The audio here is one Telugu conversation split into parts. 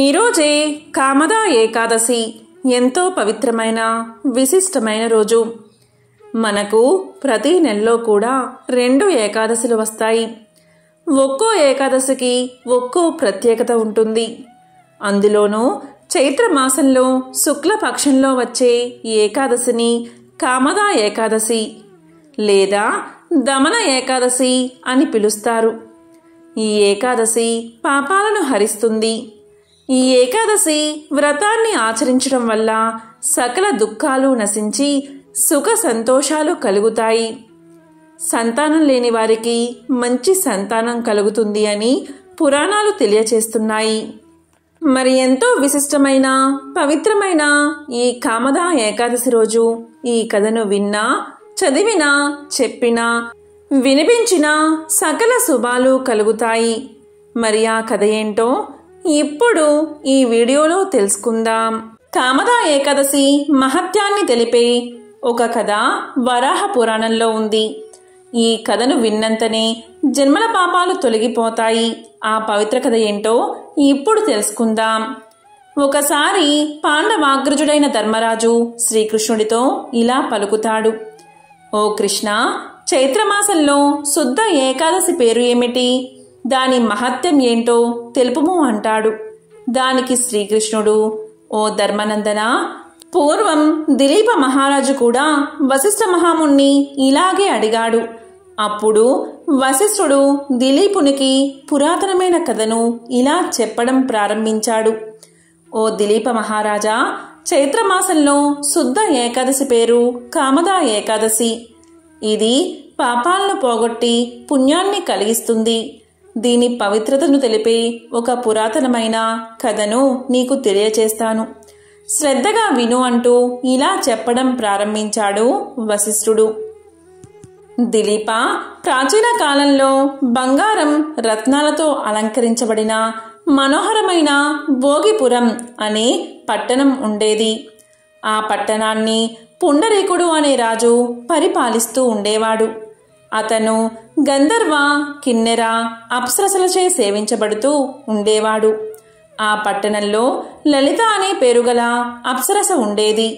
ఈరోజే కామదా ఏకాదశి ఎంతో పవిత్రమైన విశిష్టమైన రోజు మనకు ప్రతి నెలలో కూడా రెండు ఏకాదశులు వస్తాయి ఒక్కో ఏకాదశికి ఒక్కో ప్రత్యేకత ఉంటుంది అందులోనూ చైత్రమాసంలో శుక్లపక్షంలో వచ్చే ఏకాదశిని కామదా ఏకాదశి లేదా దమన ఏకాదశి అని పిలుస్తారు ఈ ఏకాదశి పాపాలను హరిస్తుంది ఈ ఏకాదశి వ్రతాన్ని ఆచరించడం వల్ల సకల దుఃఖాలు నశించి సుఖ సంతోషాలు కలుగుతాయి సంతానం లేని వారికి మంచి సంతానం కలుగుతుంది అని పురాణాలు తెలియచేస్తున్నాయి మరి ఎంతో విశిష్టమైన పవిత్రమైన ఈ కామదా ఏకాదశి రోజు ఈ కథను విన్నా చదివినా చెప్పినా వినిపించిన సకల శుభాలు కలుగుతాయి మరి ఆ కథ ఏంటో ఇప్పుడు ఈ వీడియోలో తెలుసుకుందాం కామదా ఏకాదశి మహత్యాన్ని తెలిపే ఒక కథ వరాహ పురాణంలో ఉంది ఈ కథను విన్నంతనే జన్మల పాపాలు తొలగిపోతాయి ఆ పవిత్ర కథ ఏంటో ఇప్పుడు తెలుసుకుందాం ఒకసారి పాండవాగ్రజుడైన ధర్మరాజు శ్రీకృష్ణుడితో ఇలా పలుకుతాడు ఓ కృష్ణ చైత్రమాసంలో శుద్ధ ఏకాదశి పేరు ఏమిటి దాని మహత్యం ఏంటో తెలుపుము అంటాడు దానికి శ్రీకృష్ణుడు ఓ ధర్మనందన పూర్వం దిలీప మహారాజు కూడా వశిష్ఠ మహాముణ్ణి ఇలాగే అడిగాడు అప్పుడు వశిష్ఠుడు దిలీపునికి పురాతనమైన కథను ఇలా చెప్పడం ప్రారంభించాడు ఓ దిలీప మహారాజా చైత్రమాసంలో శుద్ధ ఏకాదశి పేరు కామదా ఏకాదశి ఇది పాపాలను పోగొట్టి పుణ్యాన్ని కలిగిస్తుంది దీని పవిత్రతను తెలిపే ఒక పురాతనమైన కథను నీకు తెలియచేస్తాను శ్రద్ధగా విను అంటూ ఇలా చెప్పడం ప్రారంభించాడు వశిష్ఠుడు దిలీప ప్రాచీన కాలంలో బంగారం రత్నాలతో అలంకరించబడిన మనోహరమైన భోగిపురం అనే పట్టణం ఉండేది ఆ పట్టణాన్ని పుండరీకుడు అనే రాజు పరిపాలిస్తూ ఉండేవాడు అతను గంధర్వ కిన్నెర అప్సరసలచే సేవించబడుతూ ఉండేవాడు ఆ పట్టణంలో లలిత అనే పేరుగల అప్సరస ఉండేది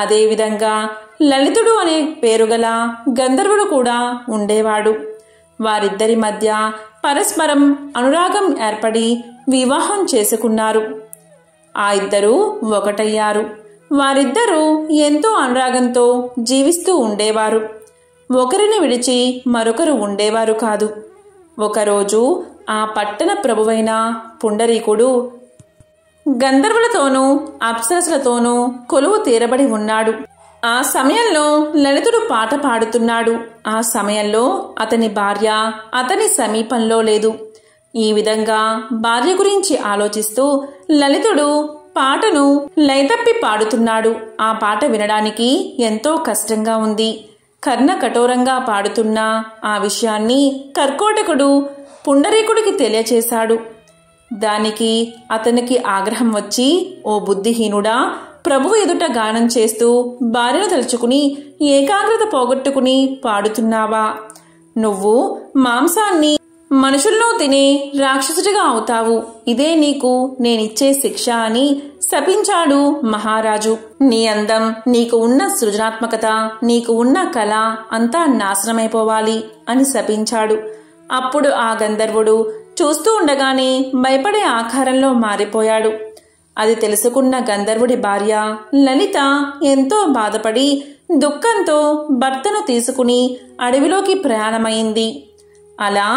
అదేవిధంగా లలితుడు అనే పేరుగల గంధర్వుడు కూడా ఉండేవాడు వారిద్దరి మధ్య పరస్పరం అనురాగం ఏర్పడి వివాహం చేసుకున్నారు ఆ ఇద్దరూ ఒకటయ్యారు వారిద్దరూ ఎంతో అనురాగంతో జీవిస్తూ ఉండేవారు ఒకరిని విడిచి మరొకరు ఉండేవారు కాదు ఒకరోజు ఆ పట్టణ ప్రభువైన పుండరీకుడు గంధర్వులతోనూ అప్సరసులతోనూ కొలువు తీరబడి ఉన్నాడు ఆ సమయంలో లలితుడు పాట పాడుతున్నాడు ఆ సమయంలో అతని భార్య అతని సమీపంలో లేదు ఈ విధంగా భార్య గురించి ఆలోచిస్తూ లలితుడు పాటను లైతప్పి పాడుతున్నాడు ఆ పాట వినడానికి ఎంతో కష్టంగా ఉంది కర్ణ కఠోరంగా పాడుతున్నా ఆ విషయాన్ని కర్కోటకుడు పుండరీకుడికి తెలియచేశాడు దానికి అతనికి ఆగ్రహం వచ్చి ఓ బుద్ధిహీనుడా ప్రభు ఎదుట గానం చేస్తూ భార్యను తలుచుకుని ఏకాగ్రత పోగొట్టుకుని పాడుతున్నావా నువ్వు మాంసాన్ని మనుషులను తిని రాక్షసుడిగా అవుతావు ఇదే నీకు నేనిచ్చే శిక్ష అని శపించాడు మహారాజు నీ అందం నీకు ఉన్న సృజనాత్మకత నీకు ఉన్న కళ అంతా నాశనమైపోవాలి అని శపించాడు అప్పుడు ఆ గంధర్వుడు చూస్తూ ఉండగానే భయపడే ఆకారంలో మారిపోయాడు అది తెలుసుకున్న గంధర్వుడి భార్య లలిత ఎంతో బాధపడి దుఃఖంతో భర్తను తీసుకుని అడవిలోకి ప్రయాణమైంది అలా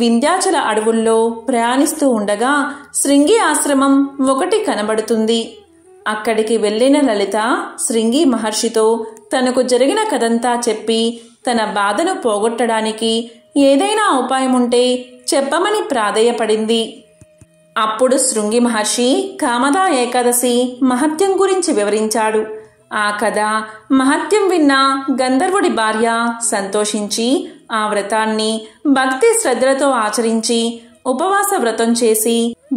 వింధ్యాచల అడవుల్లో ప్రయాణిస్తూ ఉండగా శృంగి ఆశ్రమం ఒకటి కనబడుతుంది అక్కడికి వెళ్ళిన లలిత శృంగి మహర్షితో తనకు జరిగిన కథంతా చెప్పి తన బాధను పోగొట్టడానికి ఏదైనా ఉపాయం ఉంటే చెప్పమని ప్రాధేయపడింది అప్పుడు శృంగి మహర్షి కామదా ఏకాదశి మహత్యం గురించి వివరించాడు ఆ కథ మహత్యం విన్న గంధర్వుడి భార్య సంతోషించి ఆ వ్రతాన్ని భక్తి శ్రద్ధలతో ఆచరించి ఉపవాస వ్రతం చేసి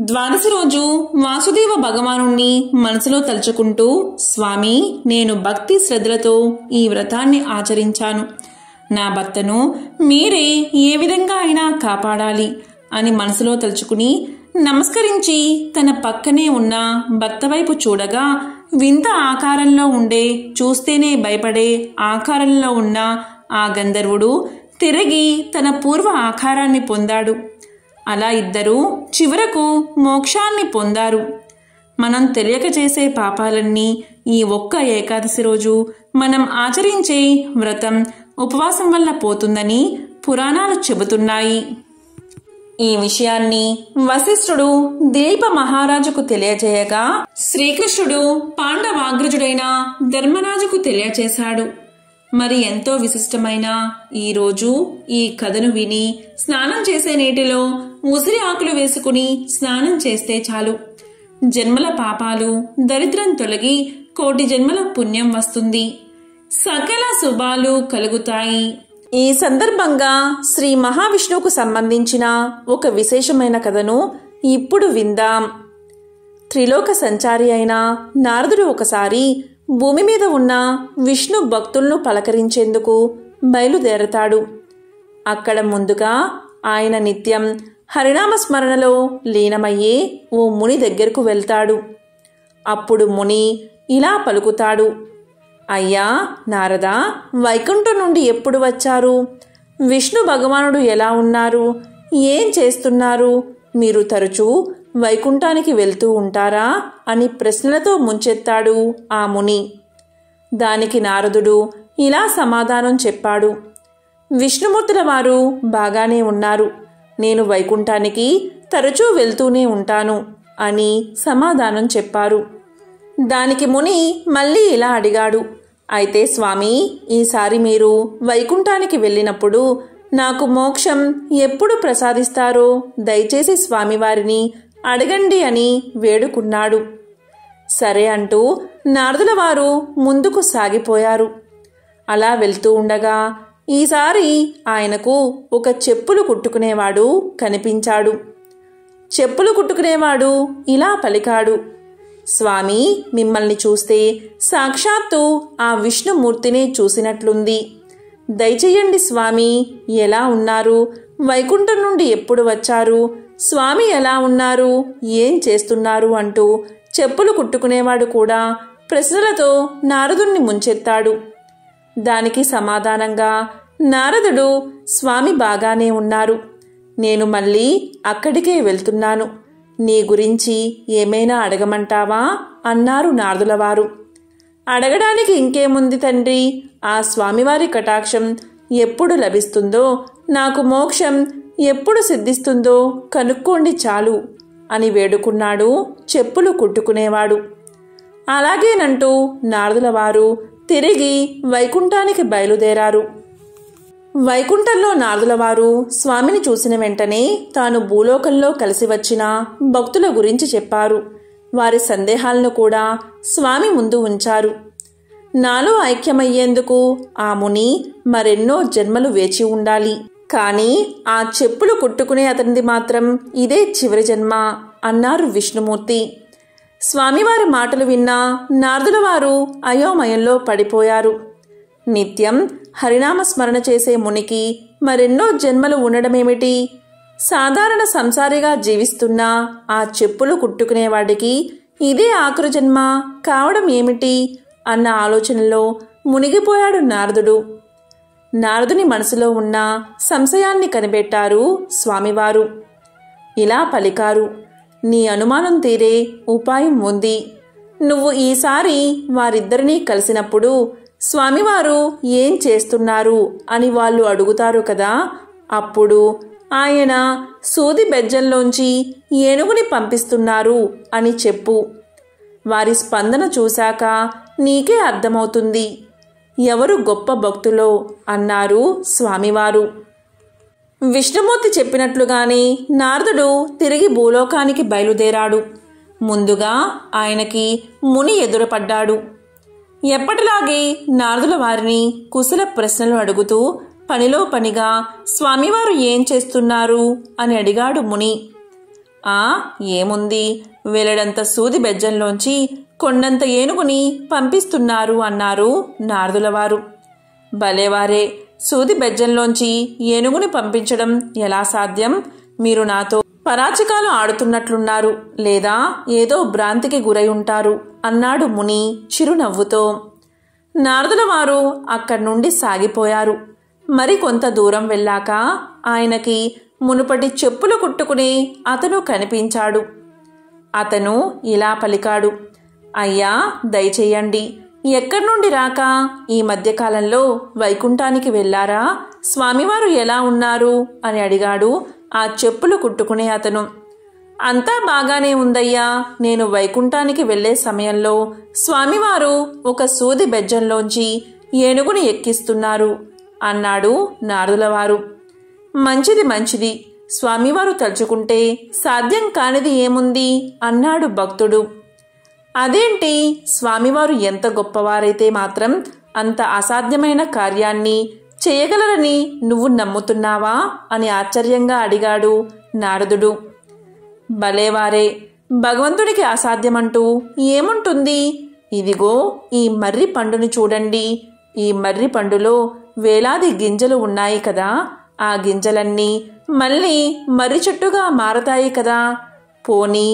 ద్వాదశి రోజు వాసుదేవ భగవానుణ్ణి మనసులో తలుచుకుంటూ స్వామి నేను భక్తి శ్రద్ధలతో ఈ వ్రతాన్ని ఆచరించాను నా భర్తను మీరే ఏ విధంగా అయినా కాపాడాలి అని మనసులో తలుచుకుని నమస్కరించి తన పక్కనే ఉన్న భర్త వైపు చూడగా వింత ఆకారంలో ఉండే చూస్తేనే భయపడే ఆకారంలో ఉన్న ఆ గంధర్వుడు తిరిగి తన పూర్వ ఆకారాన్ని పొందాడు అలా ఇద్దరూ చివరకు మోక్షాన్ని పొందారు మనం తెలియక చేసే పాపాలన్నీ ఈ ఒక్క ఏకాదశి రోజు మనం ఆచరించే వ్రతం ఉపవాసం వల్ల పోతుందని పురాణాలు చెబుతున్నాయి ఈ విషయాన్ని వశిష్ఠుడు దీప మహారాజుకు తెలియజేయగా శ్రీకృష్ణుడు పాండవాగ్రజుడైన ధర్మరాజుకు తెలియచేశాడు మరి ఎంతో విశిష్టమైన ఈరోజు ఈ కథను విని స్నానం చేసే నీటిలో ముసిరి ఆకులు వేసుకుని స్నానం చేస్తే చాలు జన్మల పాపాలు దరిద్రం తొలగి కోటి జన్మల పుణ్యం వస్తుంది సకల శుభాలు కలుగుతాయి ఈ సందర్భంగా శ్రీ మహావిష్ణువుకు సంబంధించిన ఒక విశేషమైన కథను ఇప్పుడు విందాం త్రిలోక సంచారి అయిన నారదుడు ఒకసారి భూమి మీద ఉన్న విష్ణు భక్తులను పలకరించేందుకు బయలుదేరతాడు అక్కడ ముందుగా ఆయన నిత్యం హరినామస్మరణలో లీనమయ్యే ఓ ముని దగ్గరకు వెళ్తాడు అప్పుడు ముని ఇలా పలుకుతాడు అయ్యా నారద వైకుంఠం నుండి ఎప్పుడు వచ్చారు విష్ణు భగవానుడు ఎలా ఉన్నారు ఏం చేస్తున్నారు మీరు తరచూ వైకుంఠానికి వెళ్తూ ఉంటారా అని ప్రశ్నలతో ముంచెత్తాడు ఆ ముని దానికి నారదుడు ఇలా సమాధానం చెప్పాడు విష్ణుమూర్తుల వారు బాగానే ఉన్నారు నేను వైకుంఠానికి తరచూ వెళ్తూనే ఉంటాను అని సమాధానం చెప్పారు దానికి ముని మళ్ళీ ఇలా అడిగాడు అయితే స్వామి ఈసారి మీరు వైకుంఠానికి వెళ్ళినప్పుడు నాకు మోక్షం ఎప్పుడు ప్రసాదిస్తారో దయచేసి స్వామివారిని అడగండి అని వేడుకున్నాడు సరే అంటూ నారదుల వారు ముందుకు సాగిపోయారు అలా వెళ్తూ ఉండగా ఈసారి ఆయనకు ఒక చెప్పులు కుట్టుకునేవాడు కనిపించాడు చెప్పులు కుట్టుకునేవాడు ఇలా పలికాడు స్వామి మిమ్మల్ని చూస్తే సాక్షాత్తు ఆ విష్ణుమూర్తినే చూసినట్లుంది దయచేయండి స్వామి ఎలా ఉన్నారు వైకుంఠం నుండి ఎప్పుడు వచ్చారు స్వామి ఎలా ఉన్నారు ఏం చేస్తున్నారు అంటూ చెప్పులు కుట్టుకునేవాడు కూడా ప్రశ్నలతో నారదుణ్ణి ముంచెత్తాడు దానికి సమాధానంగా నారదుడు స్వామి బాగానే ఉన్నారు నేను మళ్ళీ అక్కడికే వెళ్తున్నాను నీ గురించి ఏమైనా అడగమంటావా అన్నారు నారదులవారు అడగడానికి ఇంకేముంది తండ్రి ఆ స్వామివారి కటాక్షం ఎప్పుడు లభిస్తుందో నాకు మోక్షం ఎప్పుడు సిద్ధిస్తుందో కనుక్కోండి చాలు అని వేడుకున్నాడు చెప్పులు కుట్టుకునేవాడు అలాగేనంటూ నారదుల వారు తిరిగి వైకుంఠానికి బయలుదేరారు వైకుంఠంలో నారదుల వారు స్వామిని చూసిన వెంటనే తాను భూలోకంలో కలిసి వచ్చిన భక్తుల గురించి చెప్పారు వారి సందేహాలను కూడా స్వామి ముందు ఉంచారు నాలో ఐక్యమయ్యేందుకు ఆ ముని మరెన్నో జన్మలు వేచి ఉండాలి కానీ ఆ చెప్పులు కుట్టుకునే అతనిది మాత్రం ఇదే చివరి జన్మ అన్నారు విష్ణుమూర్తి స్వామివారి మాటలు విన్నా నారదుల వారు అయోమయంలో పడిపోయారు నిత్యం హరినామ స్మరణ చేసే మునికి మరెన్నో జన్మలు ఉండడమేమిటి సాధారణ సంసారిగా జీవిస్తున్నా ఆ చెప్పులు కుట్టుకునేవాడికి ఇదే ఆఖరు జన్మ కావడం ఏమిటి అన్న ఆలోచనలో మునిగిపోయాడు నారదుడు నారదుని మనసులో ఉన్న సంశయాన్ని కనిపెట్టారు స్వామివారు ఇలా పలికారు నీ అనుమానం తీరే ఉపాయం ఉంది నువ్వు ఈసారి వారిద్దరినీ కలిసినప్పుడు స్వామివారు ఏం చేస్తున్నారు అని వాళ్ళు అడుగుతారు కదా అప్పుడు ఆయన సూది బెజ్జంలోంచి ఏనుగుని పంపిస్తున్నారు అని చెప్పు వారి స్పందన చూశాక నీకే అర్థమవుతుంది ఎవరు గొప్ప భక్తులో అన్నారు స్వామివారు విష్ణుమూర్తి చెప్పినట్లుగానే నారదుడు తిరిగి భూలోకానికి బయలుదేరాడు ముందుగా ఆయనకి ముని ఎదురుపడ్డాడు ఎప్పటిలాగే నారదుల వారిని కుశల ప్రశ్నలు అడుగుతూ పనిలో పనిగా స్వామివారు ఏం చేస్తున్నారు అని అడిగాడు ముని ఆ ఏముంది వెలడంత సూది బెజ్జంలోంచి కొండంత ఏనుగుని పంపిస్తున్నారు అన్నారు నారదులవారు భలేవారే సూది బెజ్జంలోంచి ఏనుగుని పంపించడం ఎలా సాధ్యం మీరు నాతో పరాచకాలు ఆడుతున్నట్లున్నారు లేదా ఏదో భ్రాంతికి గురై ఉంటారు అన్నాడు ముని చిరునవ్వుతో నారదుల వారు అక్కడి నుండి సాగిపోయారు మరి కొంత దూరం వెళ్ళాక ఆయనకి మునుపటి చెప్పులు కుట్టుకుని అతను కనిపించాడు అతను ఇలా పలికాడు అయ్యా దయచేయండి ఎక్కడి నుండి రాక ఈ మధ్యకాలంలో వైకుంఠానికి వెళ్ళారా స్వామివారు ఎలా ఉన్నారు అని అడిగాడు ఆ చెప్పులు కుట్టుకునే అతను అంతా బాగానే ఉందయ్యా నేను వైకుంఠానికి వెళ్లే సమయంలో స్వామివారు ఒక సూది బెజ్జంలోంచి ఏనుగుని ఎక్కిస్తున్నారు అన్నాడు నారదులవారు మంచిది మంచిది స్వామివారు తలుచుకుంటే సాధ్యం కానిది ఏముంది అన్నాడు భక్తుడు అదేంటి స్వామివారు ఎంత గొప్పవారైతే మాత్రం అంత అసాధ్యమైన కార్యాన్ని చేయగలరని నువ్వు నమ్ముతున్నావా అని ఆశ్చర్యంగా అడిగాడు నారదుడు భలేవారే భగవంతుడికి అసాధ్యమంటూ ఏముంటుంది ఇదిగో ఈ మర్రి పండుని చూడండి ఈ మర్రి పండులో వేలాది గింజలు ఉన్నాయి కదా ఆ గింజలన్నీ మళ్ళీ మర్రి చెట్టుగా మారతాయి కదా పోనీ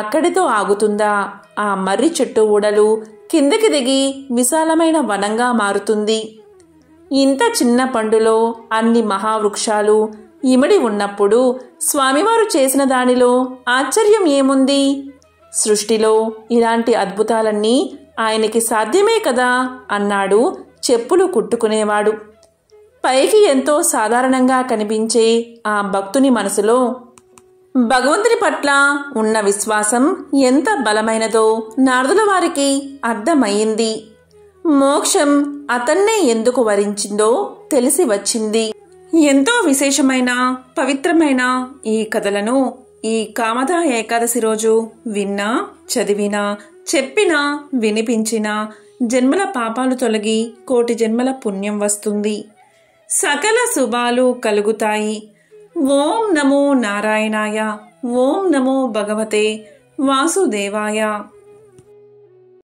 అక్కడితో ఆగుతుందా ఆ మర్రి చెట్టు ఊడలు కిందకి దిగి విశాలమైన వనంగా మారుతుంది ఇంత చిన్న పండులో అన్ని మహావృక్షాలు ఇమిడి ఉన్నప్పుడు స్వామివారు చేసిన దానిలో ఆశ్చర్యం ఏముంది సృష్టిలో ఇలాంటి అద్భుతాలన్నీ ఆయనకి సాధ్యమే కదా అన్నాడు చెప్పులు కుట్టుకునేవాడు పైకి ఎంతో సాధారణంగా కనిపించే ఆ భక్తుని మనసులో భగవంతుని పట్ల ఉన్న విశ్వాసం ఎంత బలమైనదో నారదుల వారికి అర్థమయ్యింది మోక్షం అతన్నే ఎందుకు వరించిందో తెలిసి వచ్చింది ఎంతో విశేషమైన పవిత్రమైన ఈ కథలను ఈ కామద ఏకాదశి రోజు విన్నా చదివినా చెప్పినా వినిపించినా జన్మల పాపాలు తొలగి కోటి జన్మల పుణ్యం వస్తుంది సకల శుభాలు కలుగుతాయి ॐ नमो नारायणाय ॐ नमो भगवते वासुदेवाय